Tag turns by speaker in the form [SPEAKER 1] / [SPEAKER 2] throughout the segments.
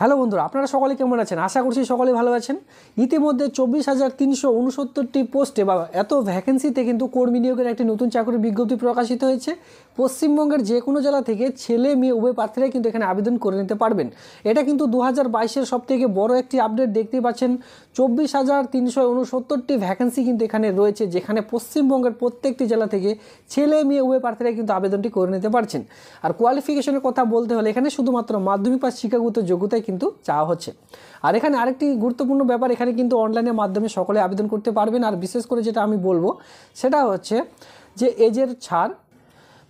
[SPEAKER 1] hello বন্ধুরা আপনারা সকলে কেমন আছেন আশা করছি সকলে ভালো আছেন ইতিমধ্যে চব্বিশ হাজার তিনশো উনসত্তরটি পোস্টে বা এত ভ্যাকেন্সিতে কিন্তু কর্মী নিয়োগের একটি নতুন চাকরির বিজ্ঞপ্তি প্রকাশিত হয়েছে পশ্চিমবঙ্গের যে কোনো জেলা থেকে ছেলে মেয়ে উভয় প্রার্থীরাই কিন্তু এখানে আবেদন করে নিতে পারবেন এটা কিন্তু দু হাজার বাইশের সবথেকে বড় একটি আপডেট দেখতে পাচ্ছেন চব্বিশ হাজার তিনশো উনসত্তরটি ভ্যাকেন্সি কিন্তু এখানে রয়েছে যেখানে পশ্চিমবঙ্গের প্রত্যেকটি জেলা থেকে ছেলে মেয়ে উভয় প্রার্থীরাই কিন্তু আবেদনটি করে নিতে পারছেন আর কোয়ালিফিকেশনের কথা বলতে হলে এখানে শুধুমাত্র মাধ্যমিক বা শিক্ষাগত যোগ্যতায় কিন্তু চাওয়া হচ্ছে আর এখানে আরেকটি গুরুত্বপূর্ণ ব্যাপার এখানে কিন্তু অনলাইনের মাধ্যমে সকলে আবেদন করতে পারবেন আর বিশেষ করে যেটা আমি বলবো সেটা হচ্ছে যে এজের ছাড়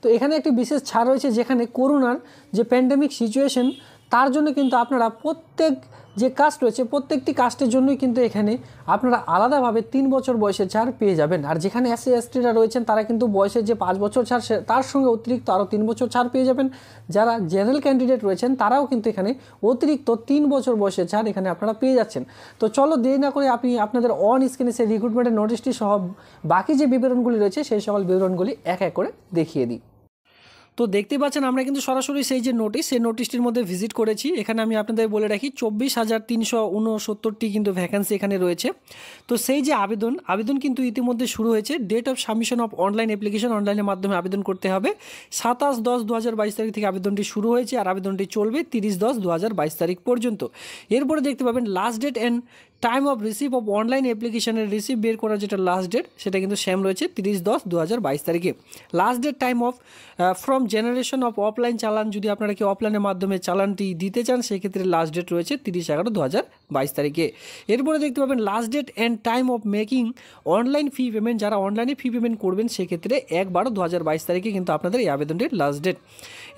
[SPEAKER 1] তো এখানে একটি বিশেষ ছাড় রয়েছে যেখানে করোনার যে প্যান্ডেমিক সিচুয়েশন তার জন্য কিন্তু আপনারা প্রত্যেক যে কাস্ট রয়েছে প্রত্যেকটি কাস্টের জন্যই কিন্তু এখানে আপনারা আলাদাভাবে তিন বছর বয়সের ছাড় পেয়ে যাবেন আর যেখানে এসসি এসটিরা রয়েছেন তারা কিন্তু বয়সের যে পাঁচ বছর ছাড় তার সঙ্গে অতিরিক্ত আরও তিন বছর ছাড় পেয়ে যাবেন যারা জেনারেল ক্যান্ডিডেট রয়েছেন তারাও কিন্তু এখানে অতিরিক্ত তিন বছর বয়সের ছাড় এখানে আপনারা পেয়ে যাচ্ছেন তো চলো দেরি না করে আপনি আপনাদের অন স্ক্রিনে সেই রিক্রুটমেন্টের নোটিশটি সহ বাকি যে বিবরণগুলি রয়েছে সেই সকল বিবরণগুলি এক এক করে দেখিয়ে দিই তো দেখতে পাচ্ছেন আমরা কিন্তু সরাসরি সেই যে নোটিশ সেই নোটিশটির মধ্যে ভিজিট করেছি এখানে আমি আপনাদের বলে রাখি চব্বিশ হাজার তিনশো উনসত্তরটি কিন্তু ভ্যাকান্সি এখানে রয়েছে তো সেই যে আবেদন আবেদন কিন্তু ইতিমধ্যে শুরু হয়েছে date of submission of online application অনলাইনের মাধ্যমে আবেদন করতে হবে সাতাশ দশ দু বাইশ তারিখ থেকে আবেদনটি শুরু হয়েছে আর আবেদনটি চলবে তিরিশ দশ দু বাইশ তারিখ পর্যন্ত এরপরে দেখতে পাবেন last date and time of receive of online অ্যাপ্লিকেশনের রিসিভ বের করার যেটা লাস্ট ডেট সেটা কিন্তু সেম রয়েছে তিরিশ দশ দু হাজার বাইশ তারিখে last date time of from generation of offline চালান যদি আপনারা কি অফলাইনের মাধ্যমে চালানটি দিতে চান সেক্ষেত্রে লাস্ট ডেট রয়েছে তিরিশ এগারো দু হাজার বাইশ তারিখে এরপরে দেখতে পাবেন last date and time of making online fee payment যারা অনলাইনে ফি পেমেন্ট করবেন সেক্ষেত্রে এক বারো দু তারিখে কিন্তু আপনাদের এই আবেদনটির লাস্ট ডেট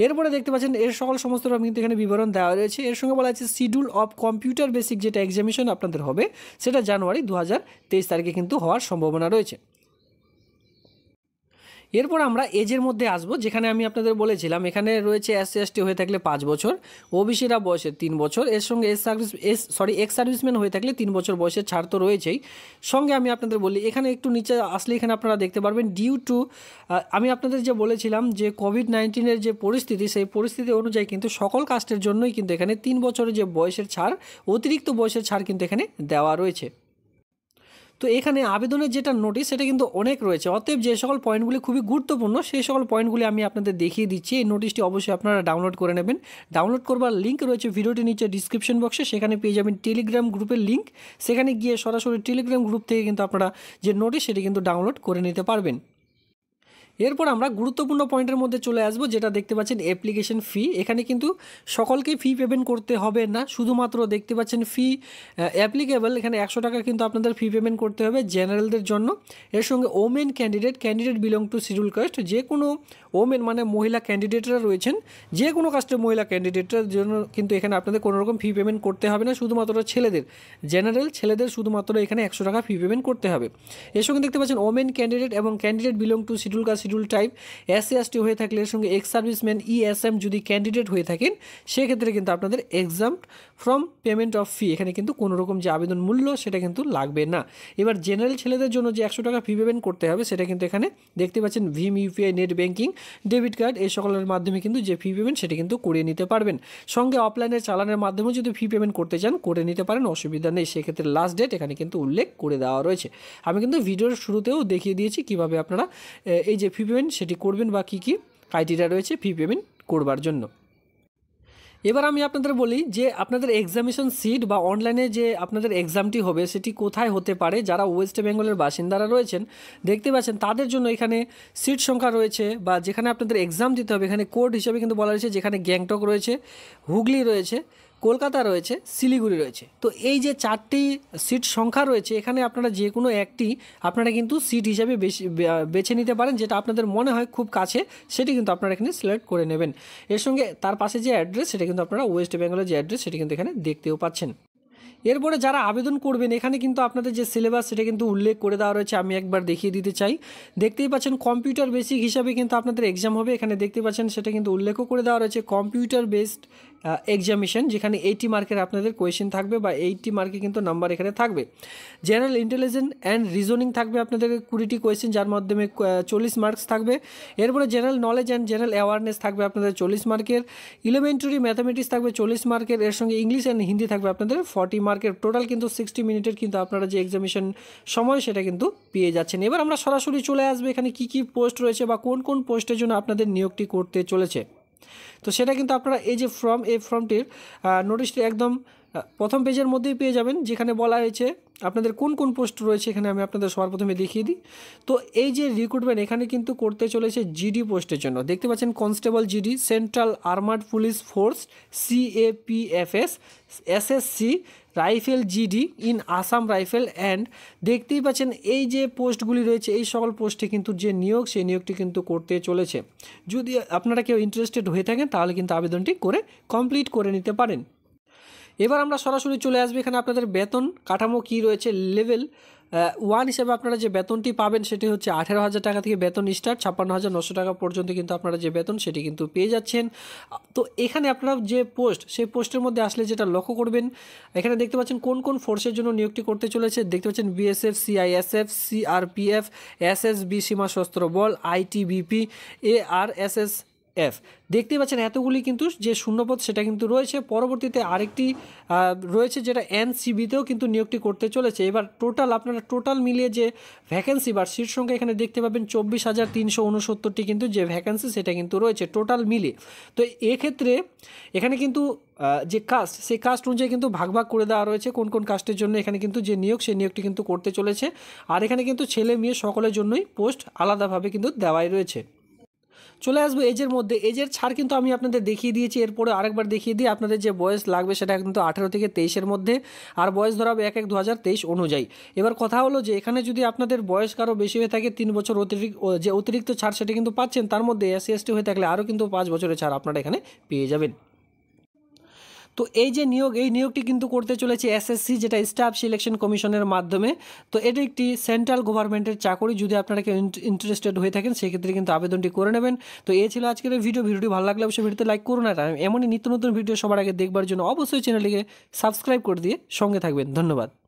[SPEAKER 1] এরপরে দেখতে পাচ্ছেন এর সকল সমস্ত রকম কিন্তু এখানে বিবরণ দেওয়া রয়েছে এর সঙ্গে বলা আছে শিডিউল অফ কম্পিউটার বেসিক যেটা এক্সামিশন আপনাদের হবে সেটা জানুয়ারি দু তারিখে কিন্তু হওয়ার সম্ভাবনা রয়েছে এরপর আমরা এজের মধ্যে আসবো যেখানে আমি আপনাদের বলেছিলাম এখানে রয়েছে এস সি হয়ে থাকলে পাঁচ বছর ওবিসিরা বয়সে তিন বছর এর সঙ্গে ex service ex sorry ex serviceman হয়ে থাকলে তিন বছর বয়সের ছাড় তো রয়েছেই সঙ্গে আমি আপনাদের বলি এখানে একটু নিচে আসলে এখানে আপনারা দেখতে পারবেন ডিউ টু আমি আপনাদের যে বলেছিলাম যে কোভিড নাইন্টিনের যে পরিস্থিতি সেই পরিস্থিতি অনুযায়ী কিন্তু সকল কাস্টের জন্যই কিন্তু এখানে তিন বছরের যে বয়সের ছাড় অতিরিক্ত বয়সের ছাড় কিন্তু এখানে দেওয়া রয়েছে তো এখানে আবেদনের যেটা নোটিস সেটা কিন্তু অনেক রয়েছে অতএব যে সকল পয়েন্টগুলি খুবই গুরুত্বপূর্ণ সেই সকল পয়েন্টগুলি আমি আপনাদের দেখিয়ে দিচ্ছি এই নোটিশটি অবশ্যই আপনারা ডাউনলোড করে নেবেন ডাউনলোড করবার লিঙ্ক রয়েছে ভিডিওটি নিচে ডিসক্রিপশন বক্সে সেখানে পেয়ে যাবেন টেলিগ্রাম গ্রুপের লিঙ্ক সেখানে গিয়ে সরাসরি টেলিগ্রাম গ্রুপ থেকে কিন্তু আপনারা যে নোটিশ সেটি কিন্তু ডাউনলোড করে নিতে পারবেন এরপর আমরা গুরুত্বপূর্ণ পয়েন্টের মধ্যে চলে আসবো যেটা দেখতে পাচ্ছেন অ্যাপ্লিকেশন ফি এখানে কিন্তু সকলকেই ফি পেমেন্ট করতে হবে না শুধুমাত্র দেখতে পাচ্ছেন ফি অ্যাপ্লিকেবল এখানে একশো টাকা কিন্তু আপনাদের ফি পেমেন্ট করতে হবে জেনারেলদের জন্য এর সঙ্গে women candidate candidate belong to schedule caste যে কোনো ওমেন মানে মহিলা ক্যান্ডিডেটরা রয়েছেন যে কোনো কাস্টের মহিলা ক্যান্ডিডেটরার জন্য কিন্তু এখানে আপনাদের কোনো রকম ফি পেমেন্ট করতে হবে না শুধুমাত্র ছেলেদের জেনারেল ছেলেদের শুধুমাত্র এখানে একশো টাকা ফি পেমেন্ট করতে হবে এর সঙ্গে দেখতে পাচ্ছেন ওমেন ক্যান্ডিডেট এবং candidate belong to schedule caste schedule type S ST হয়ে থাকলে এর সঙ্গে এক্স সার্ভিসম্যান ইএসএম যদি ক্যান্ডিডেট হয়ে থাকেন সেক্ষেত্রে কিন্তু আপনাদের exam from payment of fee এখানে কিন্তু কোনো রকম যে আবেদন মূল্য সেটা কিন্তু লাগবে না এবার জেনারেল ছেলেদের জন্য যে একশো টাকা ফি পেমেন্ট করতে হবে সেটা কিন্তু এখানে দেখতে পাচ্ছেন ভিম UPI net banking debit card এই সকলের মাধ্যমে কিন্তু যে ফি পেমেন্ট সেটি কিন্তু করিয়ে নিতে পারবেন সঙ্গে অফলাইনে চালানের মাধ্যমে যদি ফি পেমেন্ট করতে চান করে নিতে পারেন অসুবিধা নেই সেক্ষেত্রে লাস্ট ডেট এখানে কিন্তু উল্লেখ করে দেওয়া রয়েছে আমি কিন্তু ভিডিওর শুরুতেও দেখিয়ে দিয়েছি কিভাবে আপনারা এই যে ফি পেমেন্ট সেটি করবেন বা কী কী ক্রাইটেরিয়া রয়েছে ফি পেমেন্ট করবার জন্য এবার আমি আপনাদের বলি যে আপনাদের এক্সামিশন সিট বা অনলাইনে যে আপনাদের এক্সামটি হবে সেটি কোথায় হতে পারে যারা ওয়েস্ট বেঙ্গলের বাসিন্দারা রয়েছেন দেখতে পাচ্ছেন তাদের জন্য এখানে সিট সংখ্যা রয়েছে বা যেখানে আপনাদের এক্সাম দিতে হবে এখানে কোর্ট হিসেবে কিন্তু বলা রয়েছে যেখানে গ্যাংটক রয়েছে হুগলি রয়েছে কলকাতা রয়েছে শিলিগুড়ি রয়েছে তো এই যে চারটি সিট সংখ্যা রয়েছে এখানে আপনারা যে কোনো একটি আপনারা কিন্তু সিট হিসাবে বেশি বেছে নিতে পারেন যেটা আপনাদের মনে হয় খুব কাছে সেটি কিন্তু আপনারা এখানে সিলেক্ট করে নেবেন এর সঙ্গে তার পাশে যে অ্যাড্রেস সেটা কিন্তু আপনারা ওয়েস্ট বেঙ্গলের যে অ্যাড্রেস সেটি কিন্তু এখানে দেখতেও পাচ্ছেন এরপরে যারা আবেদন করবেন এখানে কিন্তু আপনাদের যে সিলেবাস সেটা কিন্তু উল্লেখ করে দেওয়া রয়েছে আমি একবার দেখিয়ে দিতে চাই দেখতেই পাচ্ছেন কম্পিউটার বেসিক হিসাবে কিন্তু আপনাদের এক্সাম হবে এখানে দেখতে পাচ্ছেন সেটা কিন্তু উল্লেখও করে দেওয়া রয়েছে কম্পিউটার বেসড এক্সামিশন যেখানে এইটি মার্কের আপনাদের কোয়েশ্চেন থাকবে বা এইটি মার্কে কিন্তু নাম্বার এখানে থাকবে জেনারেল ইন্টেলিজেন্স অ্যান্ড রিজনিং থাকবে আপনাদের কুড়িটি কোয়েশ্চেন যার মাধ্যমে চল্লিশ মার্কস থাকবে এরপরে general knowledge and general awareness থাকবে আপনাদের চল্লিশ মার্কের ইলেমেন্টারি ম্যাথামেটিক্স থাকবে চল্লিশ মার্কের এর সঙ্গে ইংলিশ অ্যান্ড হিন্দি থাকবে আপনাদের ফর্টি মার্কের টোটাল কিন্তু সিক্সটি মিনিটের কিন্তু আপনারা যে এক্সামিশন সময় সেটা কিন্তু পেয়ে যাচ্ছেন এবার আমরা সরাসরি চলে আসবে এখানে কি কি পোস্ট রয়েছে বা কোন কোন পোস্টের জন্য আপনাদের নিয়োগটি করতে চলেছে তো সেটা কিন্তু আপনারা এই যে ফর্ম এই ফর্মটির নোটিশটি একদম প্রথম পেজের মধ্যেই পেয়ে যাবেন যেখানে বলা হয়েছে আপনাদের কোন কোন পোস্ট রয়েছে এখানে আমি আপনাদের সবার প্রথমে দেখিয়ে দিই তো এই যে রিক্রুটমেন্ট এখানে কিন্তু করতে চলেছে জিডি পোস্টের জন্য দেখতে পাচ্ছেন constable GD central armed police force CAPFs SSC rifle GD in Assam rifle and দেখতেই পাচ্ছেন এই যে পোস্টগুলি রয়েছে এই সকল পোস্টে কিন্তু যে নিয়োগ সেই নিয়োগটি কিন্তু করতে চলেছে যদি আপনারা কেউ ইন্টারেস্টেড হয়ে থাকেন তাহলে কিন্তু আবেদনটি করে কমপ্লিট করে নিতে পারেন এবার আমরা সরাসরি চলে আসবো এখানে আপনাদের বেতন কাঠামো কি রয়েছে লেভেল ওয়ান হিসেবে আপনারা যে বেতনটি পাবেন সেটি হচ্ছে আঠেরো হাজার টাকা থেকে বেতন স্টার্ট ছাপ্পান্ন হাজার নশো টাকা পর্যন্ত কিন্তু আপনারা যে বেতন সেটি কিন্তু পেয়ে যাচ্ছেন তো এখানে আপনারা যে পোস্ট সেই পোস্টের মধ্যে আসলে যেটা লক্ষ্য করবেন এখানে দেখতে পাচ্ছেন কোন কোন ফোর্সের জন্য নিয়োগটি করতে চলেছে দেখতে পাচ্ছেন BSF CISF CRPF SSB Seema Sashastra Bal ITBP S F দেখতে পাচ্ছেন এতগুলি কিন্তু যে শূন্যপদ সেটা কিন্তু রয়েছে পরবর্তীতে আরেকটি রয়েছে যেটা এনসিবিতেও কিন্তু নিয়োগটি করতে চলেছে এবার টোটাল আপনারা টোটাল মিলিয়ে যে ভ্যাকেন্সি বা শীর্ষ সংখ্যা এখানে দেখতে পাবেন চব্বিশ হাজার তিনশো উনসত্তরটি কিন্তু যে ভ্যাকেন্সি সেটা কিন্তু রয়েছে টোটাল মিলিয়ে তো এক্ষেত্রে এখানে কিন্তু যে কাস্ট সেই কাস্ট অনুযায়ী কিন্তু ভাগ ভাগ করে দেওয়া রয়েছে কোন কোন কাস্টের জন্য এখানে কিন্তু যে নিয়োগ সেই নিয়োগটি কিন্তু করতে চলেছে আর এখানে কিন্তু ছেলে মেয়ে সকলের জন্যই পোস্ট আলাদাভাবে কিন্তু দেওয়াই রয়েছে চলে আসবো এজের মধ্যে এজের ছাড় কিন্তু আমি আপনাদের দেখিয়ে দিয়েছি এরপরে আরেকবার দেখিয়ে দিই আপনাদের যে বয়স লাগবে সেটা কিন্তু আঠেরো থেকে তেইশের মধ্যে আর বয়স ধরাবে এক এক দু অনুযায়ী এবার কথা হলো যে এখানে যদি আপনাদের বয়স কারো বেশি হয়ে থাকে তিন বছর অতিরিক্ত যে অতিরিক্ত ছাড় সেটা কিন্তু পাচ্ছেন তার মধ্যে এস এসটি হয়ে থাকলে আরও কিন্তু পাঁচ বছরের ছাড় আপনারা এখানে পেয়ে যাবেন তো এই যে নিয়োগ এই নিয়োগটি কিন্তু করতে চলেছে এসএসসি যেটা স্টাফ সিলেকশন কমিশনের মাধ্যমে তো এটা একটি সেন্ট্রাল গভর্নমেন্টের চাকরি যদি আপনারা কেউ ইন্টারেস্টেড হয়ে থাকেন সেক্ষেত্রে কিন্তু আবেদনটি করে নেবেন তো এ ছিল আজকের ভিডিও ভিডিওটি ভালো লাগলে অবশ্যই ভিডিওতে লাইক করুন আর এমনই নিত্য নতুন ভিডিও সবার আগে দেখবার জন্য অবশ্যই চ্যানেলটিকে সাবস্ক্রাইব করে দিয়ে সঙ্গে থাকবেন ধন্যবাদ